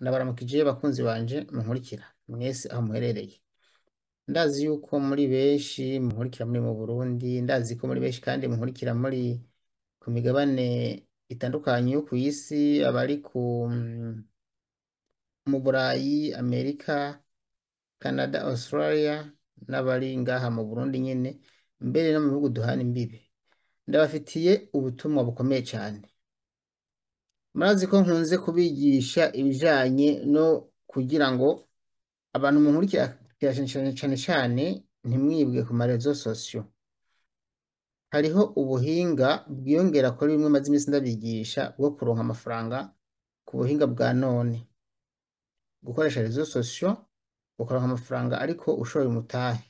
ndabaramukije bakunzi banje munkurikira mwese aho muherereye ndazi yuko muri benshi munkurikira muri mu burundi ndazi ko muri benshi kandi munkurikira muri ku migabane itandukanye yo ku isi abari ku mu burayi amerika canada australia n'abari ngaha mu burundi nyine mbere no mu bihugu duhana imbibi ndabafitiye ubutumwa bukomeye cyane murazi ko nkunze kubigisha ibijyanye no kugira ngo abantu muhurikira cyane cyane ntimwibwe ku marezo sosiyo hariho ubuhinga bwiyongera kuri bimwe maze iminsi ndabigisha bwo kuronka amafaranga ku buhinga bwa none gukoresha rezo sosiyo ukaronka amafaranga ariko ushoboye umutahe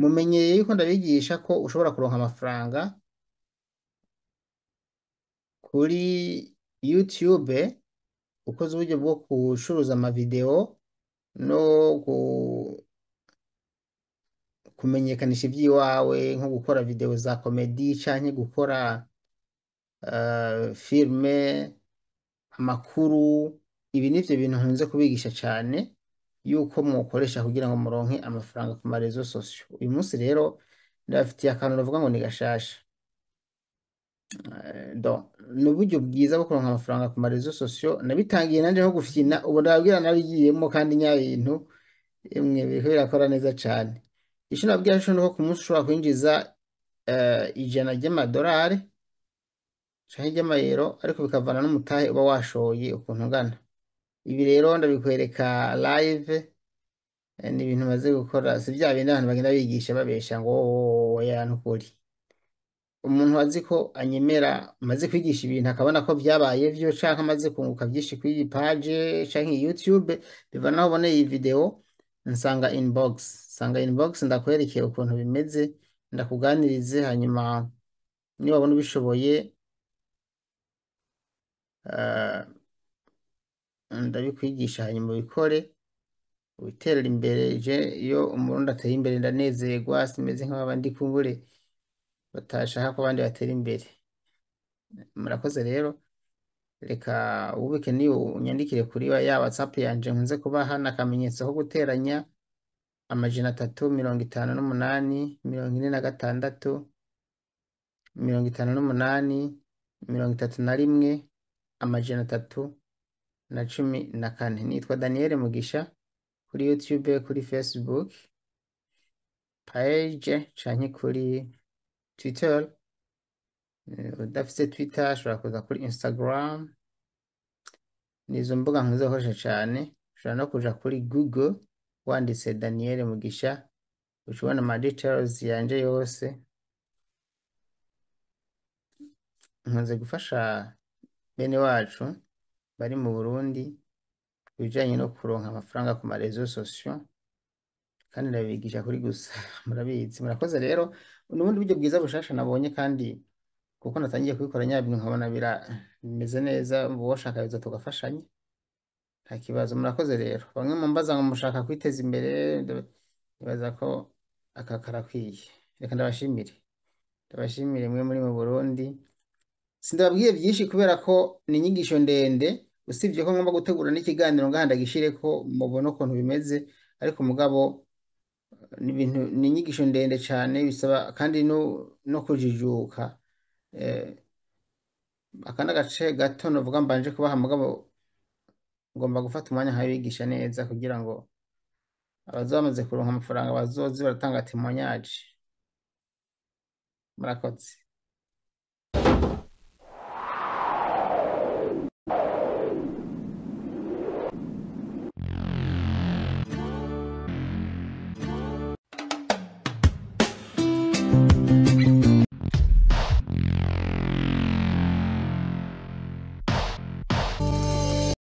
mumenyereye yuko ndabigisha ko ushobora kuronka amafaranga kuri YouTube ukoze uburyo bwo gucuruza amavidewo no kumenyekanisha iby'iwawe nko gukora videwo za komedi cyangwa gukora eh, filime amakuru ibi ni byo bintu nkunze kubigisha cyane yuko mukoresha kugira ngo muronke amafaranga ku marezo sosiyo uyu munsi rero ndabafitiye akantu navuga ngo ni gashasha Eh, do ni uburyo bwiza bwo kuronka amafaranga ku marezo sosiyo nabitangiye nanjye nko gufyina ubu nababwira nabigiyemo kandi nyabintu imwe biriko birakora neza cyane icyo nababwira cyo ni uko ku munsi ushobora kwinjiza eh, ijana ry'amadolari canke ry'amayero ariko bikavana n'umutahe uba washoye ukuntu ungana ibi rero ndabikwereka live eh, ni ibintu maze gukora si bya bindi abantu bagenda bigisha babesha ngo oh, oh, oh, oya nukuri umuntu azi ko anyemera amaze kwigisha ibintu akabona ko byabaye byo cyangwa amaze kunguka byinshi kuri iyi paje cyangwa iyi yutube biva naho ubona iyi videwo nsanga inibogisi nsanga inibogisi ndakwerekeye ukuntu bimeze ndakuganirize hanyuma niba wabona ubishoboye eh, ndabikwigisha hanyuma ubikore witerera imbere iyo umurundi ateye imbere ndanezerwa simeze nk'abandi kubure batashaka ko abandi batera imbere murakoze rero reka wubike ni unyandikire kuri ya watsapu yanjye nkunze kubaha n'akamenyetso ko guteranya amajana atatu mirongo itanu n'umunani mirongo ine na gatandatu mirongo itanu n'umunani mirongo itatu na rimwe amajana atatu na cumi na kane nitwa daniyeli mugisha kuri yutube kuri fesibuke page cyane kuri Twitter eh, udafite Twitter ushobora kuza kuri Instagram ni izo mbuga nkuzakoresha cyane ushobora no kuja kuri Google wanditse Daniel Mugisha ushobora ama details yanjye yose nkunze gufasha bene wacu bari mu Burundi ibijanye no kuronka amafaranga ku ma reseaux sociaux kandi ndabibigisha kuri gusa murabizi murakoze rero ubundi buryo bwiza bushasha nabonye kandi kuko natangiye kubikora nyabintu nkabona bimeze neza uwashaka biza tugafashanya nta kibazo murakoze rero bamwe mu mbaza ngo mushaka kwiteza imbere nibaza ko aka karakwiye reka ndabashimire ndabashimire mwe muri mu burundi sindababwiye byinshi kubera ko ni inyigisho ndende usibye ko ngomba gutegura n'ikiganiro ngahanda gishire ko mubona ukuntu bimeze ariko umugabo ni ibintu ni inyigisho ndende cyane bisaba kandi no kujijuka eh, aka ni agace gato navuga mbanje kubaha mugabo ngomba gufata umwanya nkabigisha neza kugira ngo abazo bamaze kuronka amafaranga bazoze baratanga temoyage murakoze